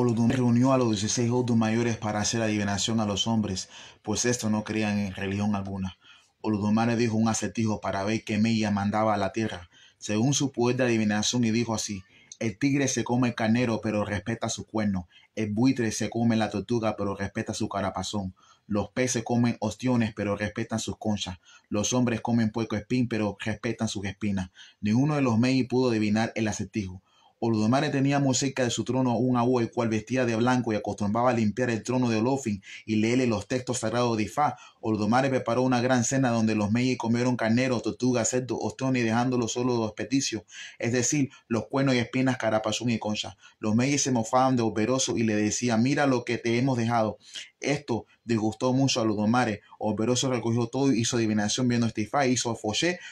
Olodumare reunió a los 16 otros mayores para hacer adivinación a los hombres, pues estos no creían en religión alguna. Olodumare dijo un acertijo para ver qué mella mandaba a la tierra, según su poder de adivinación, y dijo así: el tigre se come el carnero, pero respeta su cuerno. El buitre se come la tortuga, pero respeta su carapazón. Los peces comen ostiones, pero respetan sus conchas. Los hombres comen puerco espín, pero respetan sus espinas. Ninguno de los Meis pudo adivinar el acertijo. Oludomare tenía muy cerca de su trono un abuelo el cual vestía de blanco y acostumbraba a limpiar el trono de Olofin y leerle los textos sagrados de Ifá. Oludomare preparó una gran cena donde los meyes comieron carneros, tortugas, cerdos, y dejándolo solo los peticios, es decir, los cuernos y espinas, carapazón y concha. Los meyes se mofaban de Oberoso y le decían, mira lo que te hemos dejado. Esto disgustó mucho a Oludomare Oberoso recogió todo y hizo adivinación viendo este Ifá, hizo a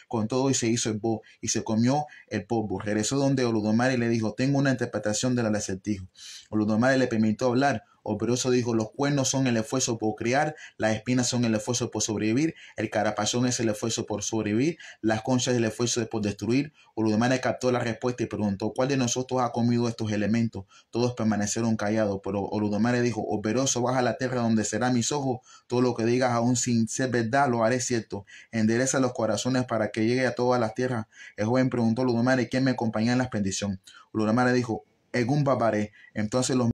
con todo y se hizo el bo y se comió el polvo. Regresó donde Oludomare le dijo, dijo, tengo una interpretación del acertijo. O lo demás le permitió hablar Operoso dijo, los cuernos son el esfuerzo por criar, las espinas son el esfuerzo por sobrevivir, el carapazón es el esfuerzo por sobrevivir, las conchas es el esfuerzo por destruir. Oludomare captó la respuesta y preguntó, ¿cuál de nosotros ha comido estos elementos? Todos permanecieron callados, pero Oludomare dijo, Operoso, baja a la tierra donde será mis ojos, todo lo que digas aún sin ser verdad lo haré cierto, endereza los corazones para que llegue a todas las tierras. El joven preguntó a ¿quién me acompaña en la expedición? Oludomare dijo, Egun Babaré. Entonces los